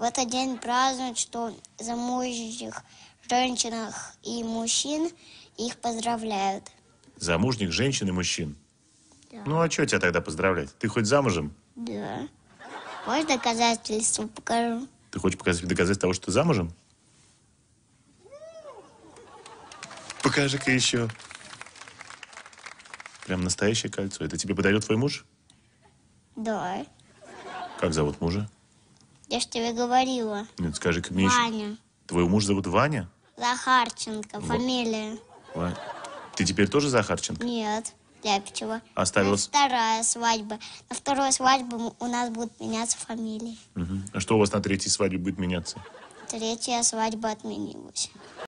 В этот день празднуют, что замужних женщинах и мужчин их поздравляют. Замужних женщин и мужчин? Да. Ну, а что тебя тогда поздравлять? Ты хоть замужем? Да. Можешь доказательство покажу? Ты хочешь показать доказательство того, что ты замужем? Покажи-ка еще. Прям настоящее кольцо. Это тебе подарил твой муж? Да. Как зовут мужа? Я же тебе говорила. Нет, скажи, как мне Ваня. еще... Твоего мужа зовут Ваня? Захарченко, Во. фамилия. Ва... Ты теперь тоже Захарченко? Нет, Ляпичева. Оставилась? Это вторая свадьба. На второй свадьбу у нас будут меняться фамилии. Угу. А что у вас на третьей свадьбе будет меняться? Третья свадьба отменилась.